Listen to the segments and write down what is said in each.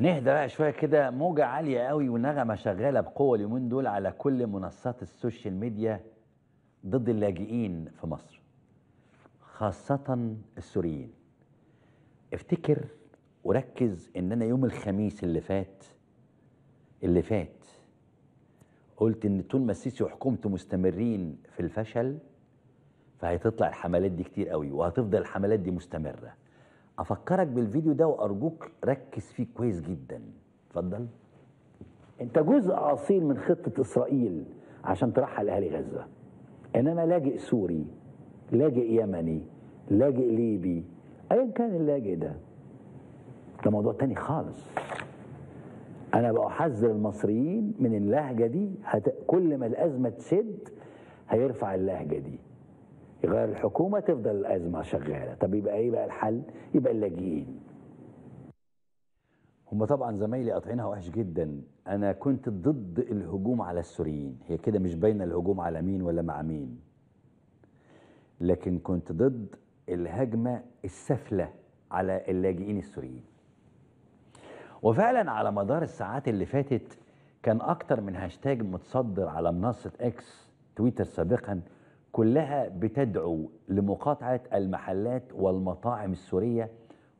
نهدى بقى شويه كده موجه عاليه قوي ونغمه شغاله بقوه اليومين دول على كل منصات السوشيال ميديا ضد اللاجئين في مصر خاصه السوريين افتكر وركز ان انا يوم الخميس اللي فات اللي فات قلت ان طول ما السيسي وحكومته مستمرين في الفشل فهتطلع الحملات دي كتير قوي وهتفضل الحملات دي مستمره افكرك بالفيديو ده وارجوك ركز فيه كويس جدا اتفضل انت جزء اصيل من خطه اسرائيل عشان ترحل اهل غزه انما لاجئ سوري لاجئ يمني لاجئ ليبي ايا كان اللاجئ ده ده موضوع تاني خالص انا بحذر المصريين من اللهجه دي هت... كل ما الازمه تسد هيرفع اللهجه دي يغير الحكومة تفضل الأزمة شغالة طب يبقى إيه بقى الحل يبقى اللاجئين هم طبعا زمايلي قاطعينها وحش جدا أنا كنت ضد الهجوم على السوريين هي كده مش باينة الهجوم على مين ولا مع مين لكن كنت ضد الهجمة السفلة على اللاجئين السوريين وفعلا على مدار الساعات اللي فاتت كان أكتر من هاشتاج متصدر على منصة إكس تويتر سابقا كلها بتدعو لمقاطعة المحلات والمطاعم السورية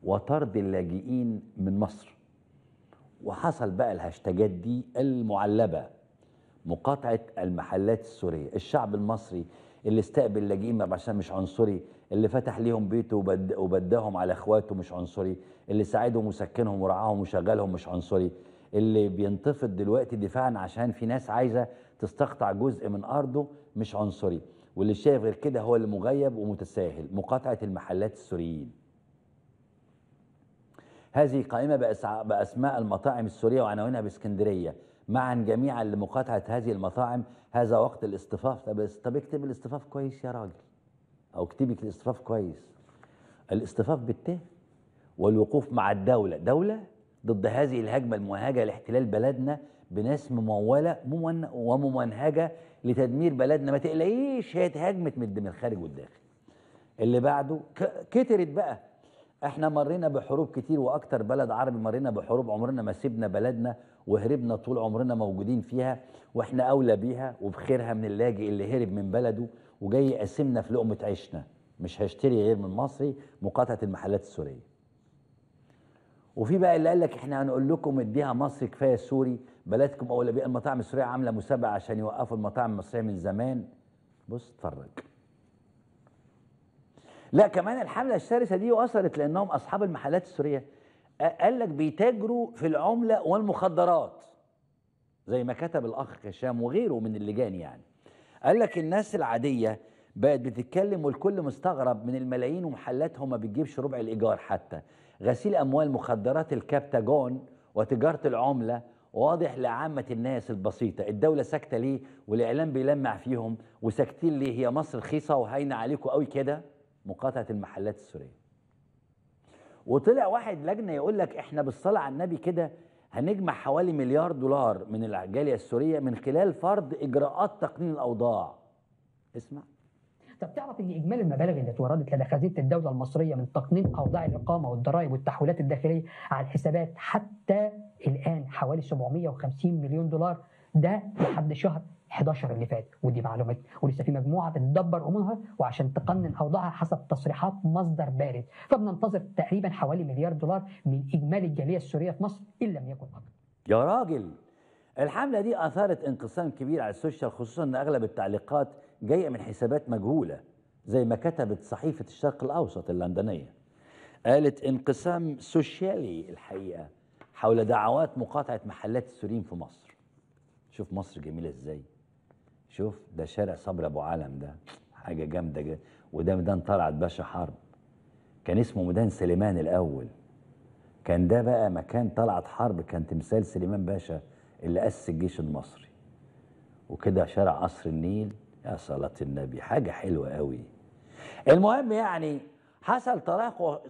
وطرد اللاجئين من مصر وحصل بقى الهاشتاجات دي المعلبة مقاطعة المحلات السورية الشعب المصري اللي استقبل لاجئين عشان مش عنصري اللي فتح ليهم بيته وبد... وبداهم على اخواته مش عنصري اللي ساعدهم وسكنهم ورعاهم وشغلهم مش عنصري اللي بينتفض دلوقتي دفاعا عشان في ناس عايزة تستقطع جزء من أرضه مش عنصري واللي شايف غير كده هو اللي مغيب ومتساهل مقاطعة المحلات السوريين هذه قائمة بأسماء المطاعم السورية وعناوينها باسكندرية معا جميعا لمقاطعة هذه المطاعم هذا وقت الاصطفاف طب, طب اكتب الاصطفاف كويس يا راجل أو اكتبي الاصطفاف كويس الاصطفاف بالتاء والوقوف مع الدولة دولة ضد هذه الهجمة المهاجة لاحتلال بلدنا بناس ممولة وممنهجة لتدمير بلدنا ما تقلقيش هي اتهاجمت من الخارج والداخل اللي بعده كترت بقى احنا مرينا بحروب كتير واكتر بلد عربي مرينا بحروب عمرنا ما سيبنا بلدنا وهربنا طول عمرنا موجودين فيها واحنا اولى بيها وبخيرها من اللاجئ اللي هرب من بلده وجاي يقسمنا في لقمه عيشنا مش هشتري غير من مصري مقاطعه المحلات السوريه وفي بقى اللي قال لك احنا هنقول لكم اديها مصر كفايه سوري بلدكم اولى المطاعم السوريه عامله مسابقه عشان يوقفوا المطاعم المصريه من زمان بص اتفرج لا كمان الحمله الشرسه دي وصلت لانهم اصحاب المحلات السوريه قال لك بيتاجروا في العمله والمخدرات زي ما كتب الاخ هشام وغيره من اللجان يعني قال لك الناس العاديه بقت بتتكلم والكل مستغرب من الملايين ومحلاتهم ما بتجيبش ربع الايجار حتى غسيل اموال مخدرات الكابتاجون وتجاره العمله واضح لعامة الناس البسيطة الدولة ساكتة ليه والإعلام بيلمع فيهم وساكتين ليه هي مصر رخيصة وهاينة عليكم قوي كده مقاطعة المحلات السورية وطلع واحد لجنة يقول لك احنا بالصلاة على النبي كده هنجمع حوالي مليار دولار من الجالية السورية من خلال فرض إجراءات تقنين الأوضاع اسمع طب تعرف ان اجمالي المبالغ اللي اتوردت لدى خزينه الدوله المصريه من تقنين اوضاع الاقامه والضرائب والتحويلات الداخليه على الحسابات حتى الان حوالي 750 مليون دولار ده لحد شهر 11 اللي فات ودي معلومات ولسه في مجموعه بتدبر امورها وعشان تقنن اوضاعها حسب تصريحات مصدر بارد فبننتظر تقريبا حوالي مليار دولار من اجمالي الجاليه السوريه في مصر ان لم يكن اكثر. يا راجل الحمله دي اثارت انقسام كبير على السوشيال خصوصا ان اغلب التعليقات جايه من حسابات مجهوله زي ما كتبت صحيفه الشرق الاوسط اللندنيه. قالت انقسام سوشيالي الحقيقه حول دعوات مقاطعة محلات السوريين في مصر شوف مصر جميلة ازاي شوف ده شارع صبر أبو علم ده حاجة جامدة جدا وده ميدان طلعت باشا حرب كان اسمه ميدان سليمان الأول كان ده بقى مكان طلعت حرب كان تمثال سليمان باشا اللي أسس الجيش المصري وكده شارع قصر النيل يا صلاة النبي حاجة حلوة قوي المهم يعني حصل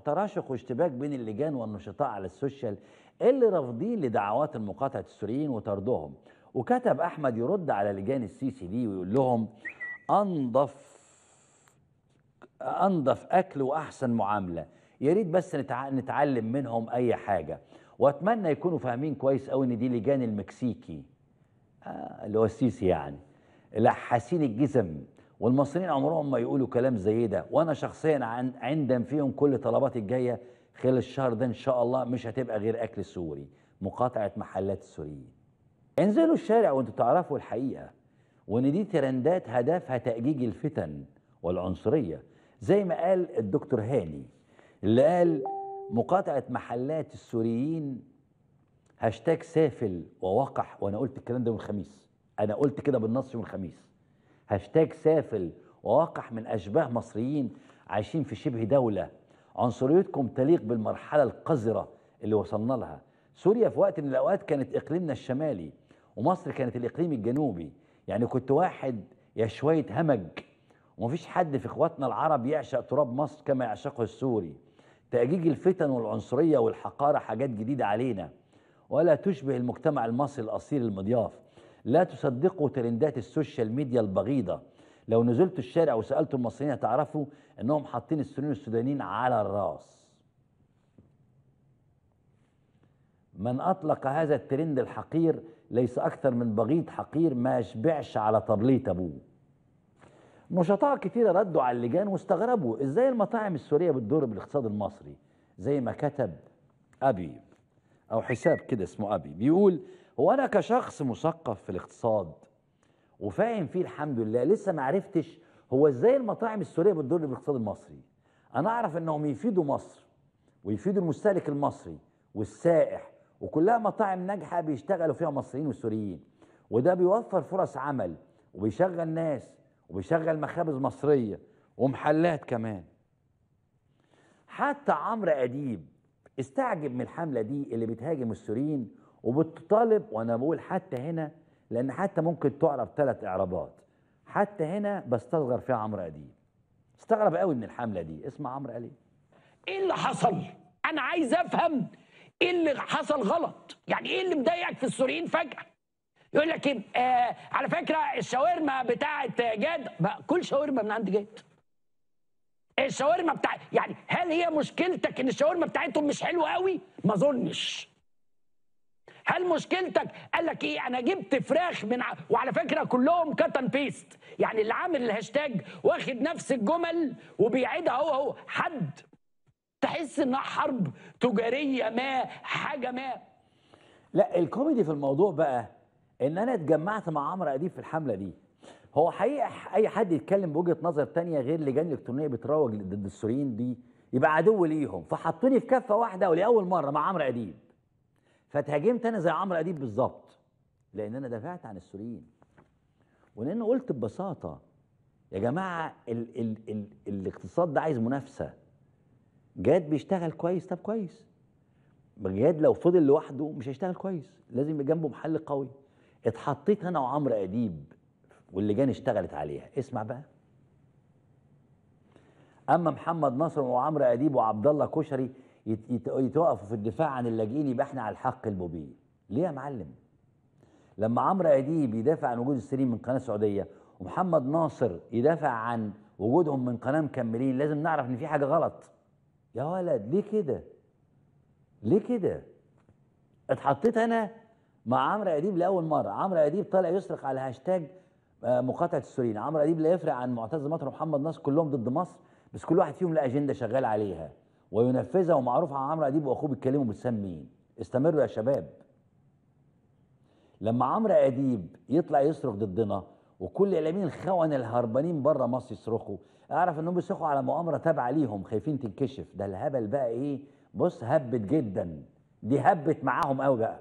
تراشق واشتباك بين اللجان والنشطاء على السوشيال اللي رافضين لدعوات المقاطعة السوريين وطردهم وكتب أحمد يرد على لجان السيسي دي ويقول لهم أنظف أنظف أكل وأحسن معاملة يا ريت بس نتعلم منهم أي حاجة وأتمنى يكونوا فاهمين كويس قوي إن دي لجان المكسيكي آه اللي هو السيسي يعني لحاسين الجزم والمصريين عمرهم ما يقولوا كلام زي ده وأنا شخصيا عن... عندم فيهم كل طلباتي الجاية خلال الشهر ده ان شاء الله مش هتبقى غير اكل سوري مقاطعه محلات السوريين انزلوا الشارع وانتوا تعرفوا الحقيقه وان دي ترندات هدفها تاجيج الفتن والعنصريه زي ما قال الدكتور هاني اللي قال مقاطعه محلات السوريين هاشتاج سافل ووقح وانا قلت الكلام ده من الخميس انا قلت كده بالنص يوم الخميس هاشتاج سافل ووقح من اشباه مصريين عايشين في شبه دوله عنصريتكم تليق بالمرحلة القذرة اللي وصلنا لها سوريا في وقت من الأوقات كانت إقليمنا الشمالي ومصر كانت الإقليم الجنوبي يعني كنت واحد يا شوية همج ومفيش حد في إخواتنا العرب يعشق تراب مصر كما يعشقه السوري تأجيج الفتن والعنصرية والحقارة حاجات جديدة علينا ولا تشبه المجتمع المصري الأصيل المضياف لا تصدقوا ترندات السوشيال ميديا البغيضة لو نزلت الشارع وسالت المصريين هتعرفوا انهم حاطين السنين السودانيين على الراس من اطلق هذا الترند الحقير ليس اكثر من بغيض حقير ما يشبعش على طبليه ابوه نشطاء كتير ردوا على اللجان واستغربوا ازاي المطاعم السوريه بتضر بالاقتصاد المصري زي ما كتب ابي او حساب كده اسمه ابي بيقول هو انا كشخص مثقف في الاقتصاد وفاهم فيه الحمد لله لسه ما عرفتش هو ازاي المطاعم السوريه بتضر بالاقتصاد المصري انا اعرف انهم يفيدوا مصر ويفيدوا المستهلك المصري والسائح وكلها مطاعم ناجحه بيشتغلوا فيها مصريين وسوريين وده بيوفر فرص عمل وبيشغل ناس وبيشغل مخابز مصريه ومحلات كمان حتى عمرو اديب استعجب من الحمله دي اللي بتهاجم السوريين وبتطالب وانا بقول حتى هنا لان حتى ممكن تعرب ثلاث اعرابات حتى هنا بستصغر فيها عمرو اديب استغرب قوي من الحمله دي اسمع عمرو قال ايه اللي حصل انا عايز افهم ايه اللي حصل غلط يعني ايه اللي مضايقك في السوريين فجاه يقول لك ايه آه على فكره الشاورما بتاعت جاد كل شاورما من عند جاد الشاورما بتاع يعني هل هي مشكلتك ان الشاورما بتاعتهم مش حلوه قوي ما اظنش هل مشكلتك قال لك ايه انا جبت فراخ من ع... وعلى فكره كلهم كتن بيست يعني اللي عامل الهاشتاج واخد نفس الجمل وبيعيدها هو هو حد تحس انها حرب تجاريه ما حاجه ما لا الكوميدي في الموضوع بقى ان انا اتجمعت مع عمرو اديب في الحمله دي هو حقيقه اي حد يتكلم بوجهه نظر تانية غير لجان الكترونيه بتروج ضد السوريين دي يبقى عدو ليهم فحطوني في كفه واحده ولاول مره مع عمرو اديب فاتهاجمت انا زي عمرو اديب بالظبط لان انا دافعت عن السوريين ولان قلت ببساطه يا جماعه ال ال ال الاقتصاد ده عايز منافسه جاد بيشتغل كويس طب كويس جاد لو فضل لوحده مش هيشتغل كويس لازم يبقى جنبه محل قوي اتحطيت انا وعمرو اديب واللجان اشتغلت عليها اسمع بقى اما محمد نصر وعمرو اديب وعبد الله كشري يتوقفوا في الدفاع عن اللاجئين يبقى احنا على الحق المبين ليه يا معلم لما عمرو اديب يدافع عن وجود السليم من قناه سعوديه ومحمد ناصر يدافع عن وجودهم من قناه مكملين لازم نعرف ان في حاجه غلط يا ولد ليه كده ليه كده اتحطيت انا مع عمرو اديب لاول مره عمرو اديب طالع يصرخ على هاشتاج آه، مقاطعه السوريين عمرو اديب لا يفرق عن معتز مطر ومحمد ناصر كلهم ضد مصر بس كل واحد فيهم له اجنده شغال عليها وينفذها ومعروف عن عمرو اديب واخوه بيتكلموا بلسان مين استمروا يا شباب لما عمرو اديب يطلع يصرخ ضدنا وكل الاعلاميين الخونه الهربانين بره مصر يصرخوا اعرف انهم بيصرخوا على مؤامره تابعه ليهم خايفين تنكشف ده الهبل بقى ايه بص هبت جدا دي هبت معاهم قوي بقى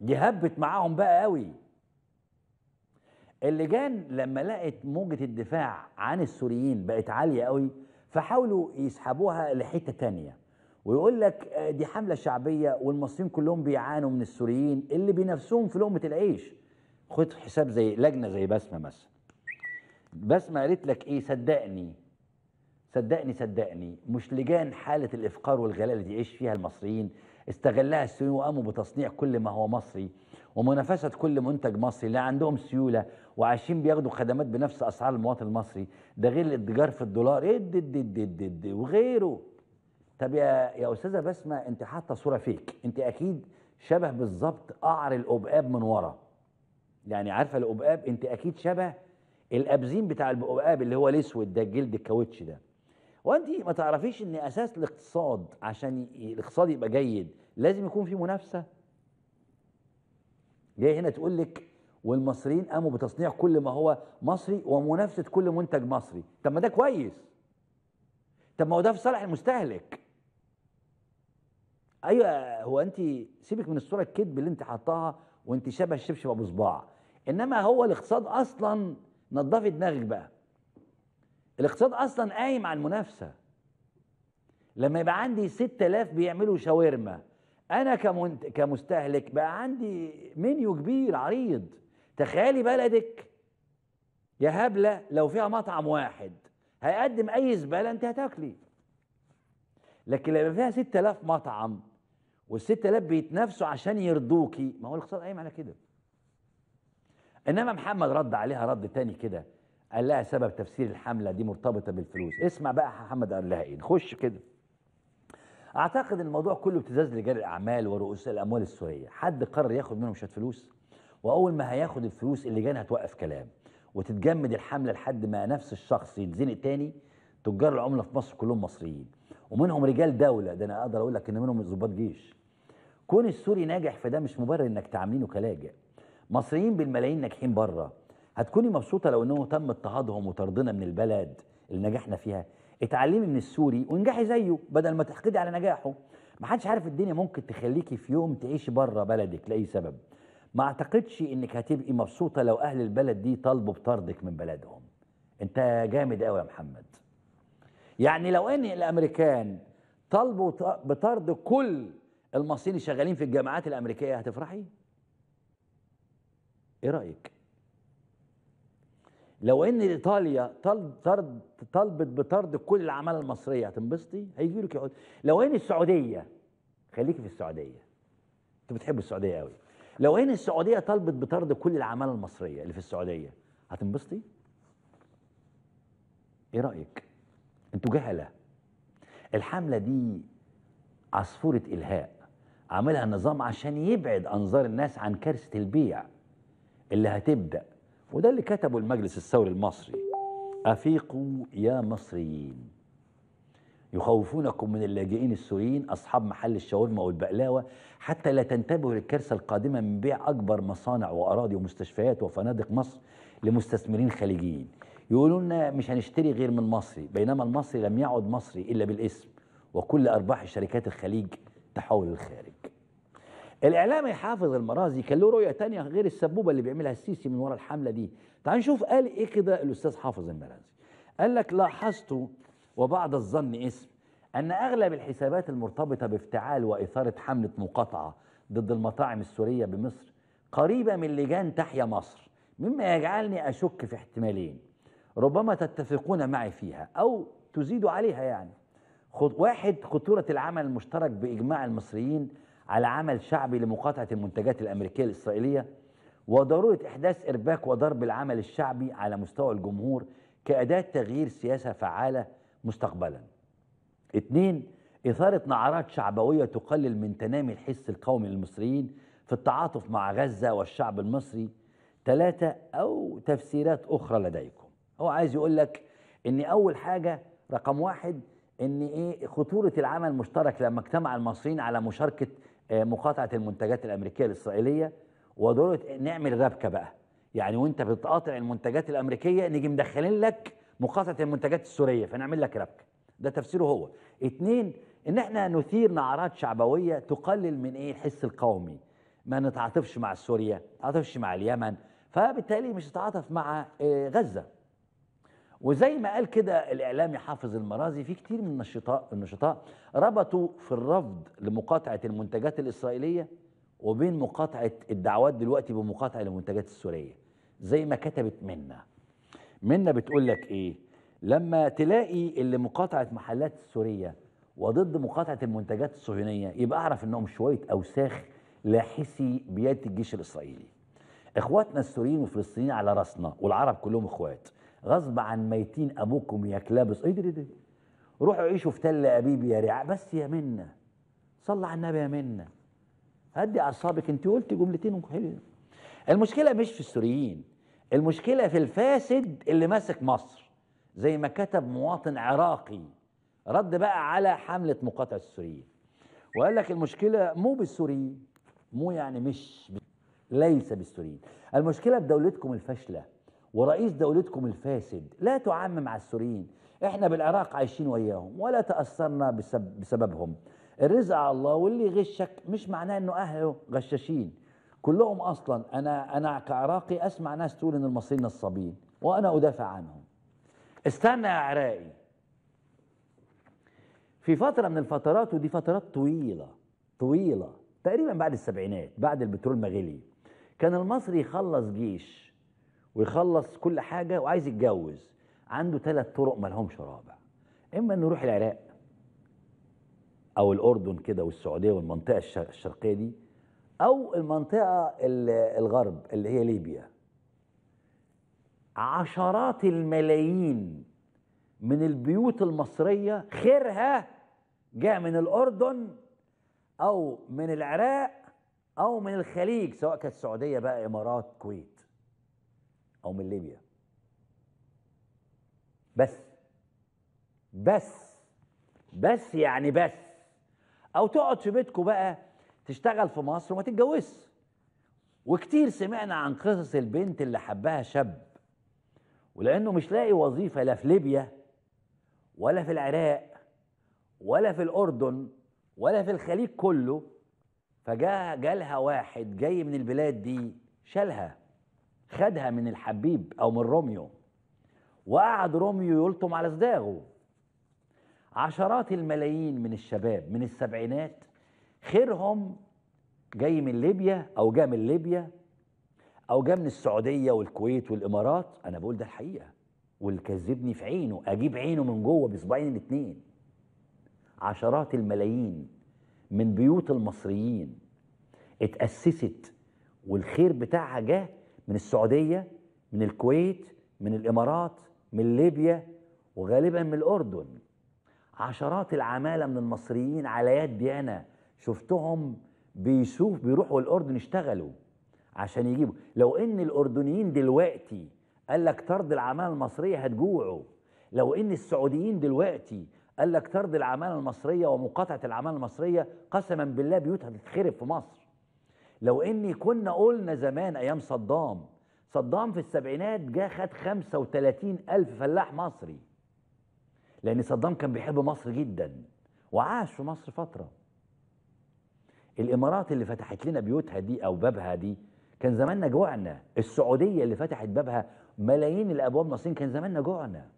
دي هبت معاهم بقى قوي اللجان لما لقت موجه الدفاع عن السوريين بقت عاليه قوي فحاولوا يسحبوها لحته تانية ويقول لك آه، دي حمله شعبيه والمصريين كلهم بيعانوا من السوريين اللي بنفسهم في لقمه العيش خد حساب زي لجنه زي بسمه مثلا بسمه قالت لك ايه صدقني صدقني صدقني مش لجان حاله الافقار والغلاء اللي بيعيش فيها المصريين استغلها السوريين وقاموا بتصنيع كل ما هو مصري ومنافسة كل منتج مصري اللي عندهم سيولة وعايشين بياخدوا خدمات بنفس أسعار المواطن المصري ده غير الاتجار في الدولار اد إيه اد اد اد, اد وغيره طب يا يا أستاذة بسمة أنت حاطة صورة فيك أنت أكيد شبه بالظبط قعر الأبقاب من ورا يعني عارفة الأبقاب أنت أكيد شبه الأبزين بتاع الأبقاب اللي هو الأسود ده الجلد الكاوتش ده وانت ما تعرفيش ان اساس الاقتصاد عشان الاقتصاد يبقى جيد لازم يكون في منافسه جاي هنا تقول لك والمصريين قاموا بتصنيع كل ما هو مصري ومنافسه كل منتج مصري طب ما ده كويس طب ما هو ده في صالح المستهلك ايوه هو انت سيبك من الصوره الكذب اللي انت حطاها وانت شبه الشبشب ابو صباع انما هو الاقتصاد اصلا نضفي دماغك بقى الاقتصاد اصلا قايم على المنافسه لما يبقى عندي 6000 بيعملوا شاورما انا كمنت... كمستهلك بقى عندي منيو كبير عريض تخيلي بلدك يا هبله لو فيها مطعم واحد هيقدم اي زباله انت هتاكلي لكن لما فيها 6000 مطعم وال 6000 بيتنافسوا عشان يرضوكي ما هو الاقتصاد قايم على كده انما محمد رد عليها رد تاني كده قال لها سبب تفسير الحمله دي مرتبطه بالفلوس اسمع بقى محمد قال لها ايه نخش كده اعتقد الموضوع كله ابتزاز لرجال الاعمال ورؤوس الاموال السوريه حد قرر ياخد منهم شويه فلوس واول ما هياخد الفلوس اللجان هتوقف كلام وتتجمد الحمله لحد ما نفس الشخص يتزنق تاني تجار العمله في مصر كلهم مصريين ومنهم رجال دوله ده انا اقدر اقول لك ان منهم ضباط جيش كون السوري ناجح فده مش مبرر انك تعاملينه كلاجئ مصريين بالملايين ناجحين بره هتكوني مبسوطه لو انه تم اضطهادهم وطردنا من البلد اللي نجحنا فيها اتعلمي من السوري وانجحي زيه بدل ما تحقدي على نجاحه ما حدش عارف الدنيا ممكن تخليكي في يوم تعيشي بره بلدك لاي سبب ما اعتقدش انك هتبقي مبسوطه لو اهل البلد دي طالبوا بطردك من بلدهم انت جامد قوي يا محمد يعني لو ان الامريكان طالبوا بطرد كل المصريين شغالين في الجامعات الامريكيه هتفرحي ايه رايك لو ان ايطاليا طلب طلبت بطرد كل العماله المصريه هتنبسطي هيجي لك يقعد لو ان السعوديه خليكي في السعوديه انت بتحب السعوديه قوي لو ان السعوديه طلبت بطرد كل العماله المصريه اللي في السعوديه هتنبسطي ايه رايك انتوا جهله الحمله دي عصفوره الهاء عاملها النظام عشان يبعد انظار الناس عن كارثه البيع اللي هتبدا وده اللي كتبه المجلس الثوري المصري أفيقوا يا مصريين يخوفونكم من اللاجئين السوريين أصحاب محل الشاورما والبقلاوة حتى لا تنتبهوا للكارثة القادمة من بيع أكبر مصانع وأراضي ومستشفيات وفنادق مصر لمستثمرين خليجيين يقولوا لنا مش هنشتري غير من مصري بينما المصري لم يعد مصري إلا بالاسم وكل أرباح شركات الخليج تحول للخارج الاعلام يحافظ المرازي كان له رؤيه ثانيه غير السبوبه اللي بيعملها السيسي من ورا الحمله دي تعال نشوف قال ايه كده الاستاذ حافظ المرازي قال لك لاحظت وبعد الظن اسم ان اغلب الحسابات المرتبطه بافتعال واثاره حمله مقاطعه ضد المطاعم السوريه بمصر قريبه من لجان تحيا مصر مما يجعلني اشك في احتمالين ربما تتفقون معي فيها او تزيدوا عليها يعني واحد خطوره العمل المشترك باجماع المصريين على عمل شعبي لمقاطعة المنتجات الأمريكية الإسرائيلية وضرورة إحداث إرباك وضرب العمل الشعبي على مستوى الجمهور كأداة تغيير سياسة فعالة مستقبلا اثنين إثارة نعرات شعبوية تقلل من تنامي الحس القومي للمصريين في التعاطف مع غزة والشعب المصري ثلاثة أو تفسيرات أخرى لديكم هو عايز يقول لك إن أول حاجة رقم واحد ان ايه خطوره العمل المشترك لما اجتمع المصريين على مشاركه آه، مقاطعه المنتجات الامريكيه الاسرائيليه ودوره نعمل ربكه بقى يعني وانت بتقاطع المنتجات الامريكيه نيجي مدخلين لك مقاطعه المنتجات السوريه فنعمل لك ربكه ده تفسيره هو اتنين ان احنا نثير نعرات شعبويه تقلل من ايه الحس القومي ما نتعاطفش مع سوريا ما نتعاطفش مع اليمن فبالتالي مش نتعاطف مع آه، غزه وزي ما قال كده الإعلامي حافظ المرازي في كتير من النشطاء النشطاء ربطوا في الرفض لمقاطعة المنتجات الإسرائيلية وبين مقاطعة الدعوات دلوقتي بمقاطعة المنتجات السورية زي ما كتبت منا منا بتقول لك إيه لما تلاقي اللي مقاطعة محلات السورية وضد مقاطعة المنتجات الصهيونية يبقى أعرف إنهم شوية أوساخ لاحسي بيد الجيش الإسرائيلي إخواتنا السوريين والفلسطينيين على راسنا والعرب كلهم إخوات غصب عن ميتين ابوكم يا كلابس ادري إيه ادري إيه إيه روحوا عيشوا في تل ابيب يا رعا بس يا منا صلى على النبي يا منا هدي اعصابك انت قلت جملتين حلو المشكله مش في السوريين المشكله في الفاسد اللي ماسك مصر زي ما كتب مواطن عراقي رد بقى على حمله مقاطعه السوريين وقال لك المشكله مو بالسوريين مو يعني مش ليس بالسوريين المشكله بدولتكم الفاشله ورئيس دولتكم الفاسد لا تعمم على السوريين احنا بالعراق عايشين وياهم ولا تأثرنا بسب بسببهم الرزق على الله واللي يغشك مش معناه انه اهله غشاشين كلهم اصلا انا انا كعراقي اسمع ناس تقول ان المصريين نصابين وانا ادافع عنهم استنى يا عراقي في فتره من الفترات ودي فترات طويله طويله تقريبا بعد السبعينات بعد البترول ما غلي كان المصري يخلص جيش ويخلص كل حاجة وعايز يتجوز عنده ثلاث طرق ملهمش رابع إما إنه يروح العراق أو الأردن كده والسعودية والمنطقة الشرقية دي أو المنطقة الغرب اللي هي ليبيا عشرات الملايين من البيوت المصرية خيرها جاء من الأردن أو من العراق أو من الخليج سواء كانت السعودية بقى إمارات كويت أو من ليبيا بس بس بس يعني بس أو تقعد في بيتكم بقى تشتغل في مصر وما تتجوزش وكتير سمعنا عن قصص البنت اللي حبها شاب ولأنه مش لاقي وظيفة لا في ليبيا ولا في العراق ولا في الأردن ولا في الخليج كله فجاء جالها واحد جاي من البلاد دي شالها خدها من الحبيب او من روميو وقعد روميو يلطم على صداغه عشرات الملايين من الشباب من السبعينات خيرهم جاي من ليبيا او جاء من ليبيا او جاء من السعوديه والكويت والامارات انا بقول ده الحقيقه واللي كذبني في عينه اجيب عينه من جوه بصباعين الاثنين عشرات الملايين من بيوت المصريين اتاسست والخير بتاعها جه من السعودية من الكويت من الإمارات من ليبيا وغالبا من الأردن عشرات العمالة من المصريين على يد ديانا شفتهم بيشوف بيروحوا الأردن يشتغلوا عشان يجيبوا لو إن الأردنيين دلوقتي قال لك طرد العمالة المصرية هتجوعوا لو إن السعوديين دلوقتي قال لك طرد العمالة المصرية ومقاطعة العمالة المصرية قسما بالله بيوتها تتخرب في مصر لو اني كنا قلنا زمان ايام صدام صدام في السبعينات جه خد 35 ألف فلاح مصري لأن صدام كان بيحب مصر جدا وعاش في مصر فترة الإمارات اللي فتحت لنا بيوتها دي أو بابها دي كان زماننا جوعنا السعودية اللي فتحت بابها ملايين الأبواب مصريين كان زماننا جوعنا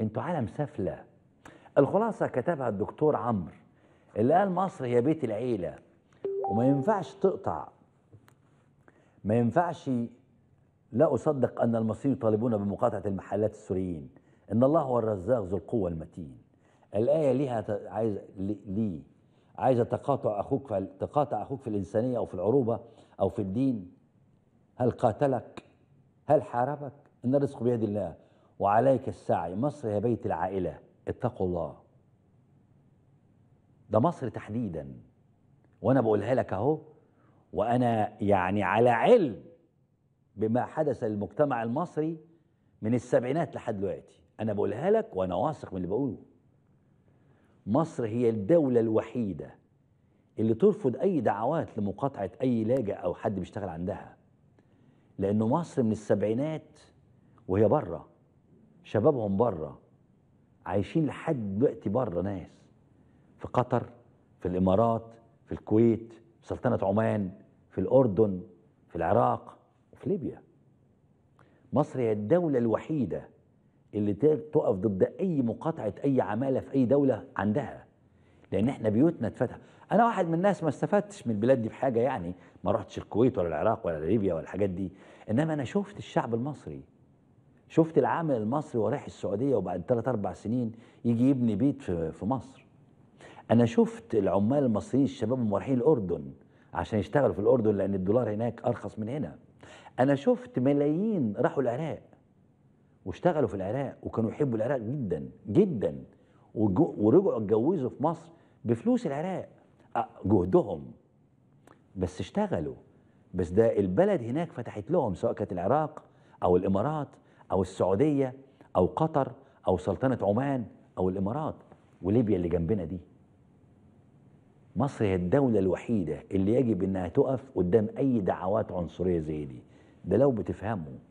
انتوا عالم سفلة الخلاصة كتبها الدكتور عمرو اللي قال مصر هي بيت العيلة وما ينفعش تقطع ما ينفعش لا أصدق أن المصريين يطالبون بمقاطعة المحلات السوريين إن الله هو الرزاق ذو القوة المتين الآية ليها عايز ليه عايزة تقاطع أخوك تقاطع أخوك في الإنسانية أو في العروبة أو في الدين هل قاتلك هل حاربك إن الرزق بيد الله وعليك السعي مصر هي بيت العائلة اتقوا الله ده مصر تحديداً وانا بقولها لك اهو وانا يعني على علم بما حدث للمجتمع المصري من السبعينات لحد دلوقتي انا بقولها لك وانا واثق من اللي بقوله مصر هي الدولة الوحيدة اللي ترفض أي دعوات لمقاطعة أي لاجئ أو حد بيشتغل عندها لأنه مصر من السبعينات وهي بره شبابهم بره عايشين لحد دلوقتي بره ناس في قطر في الإمارات في الكويت في سلطنة عمان في الأردن في العراق وفي ليبيا مصر هي الدولة الوحيدة اللي تقف ضد أي مقاطعة أي عمالة في أي دولة عندها لأن احنا بيوتنا اتفتح أنا واحد من الناس ما استفدتش من البلاد دي بحاجة يعني ما رحتش الكويت ولا العراق ولا ليبيا ولا الحاجات دي إنما أنا شفت الشعب المصري شفت العامل المصري ورايح السعودية وبعد 3 أربع سنين يجي يبني بيت في مصر انا شفت العمال المصريين الشباب رايحين الاردن عشان يشتغلوا في الاردن لان الدولار هناك ارخص من هنا انا شفت ملايين راحوا العراق واشتغلوا في العراق وكانوا يحبوا العراق جدا جدا ورجعوا اتجوزوا في مصر بفلوس العراق جهدهم بس اشتغلوا بس ده البلد هناك فتحت لهم سواء كانت العراق او الامارات او السعوديه او قطر او سلطنه عمان او الامارات وليبيا اللي جنبنا دي مصر هي الدولة الوحيدة اللي يجب انها تقف قدام اي دعوات عنصرية زي دي ده لو بتفهموا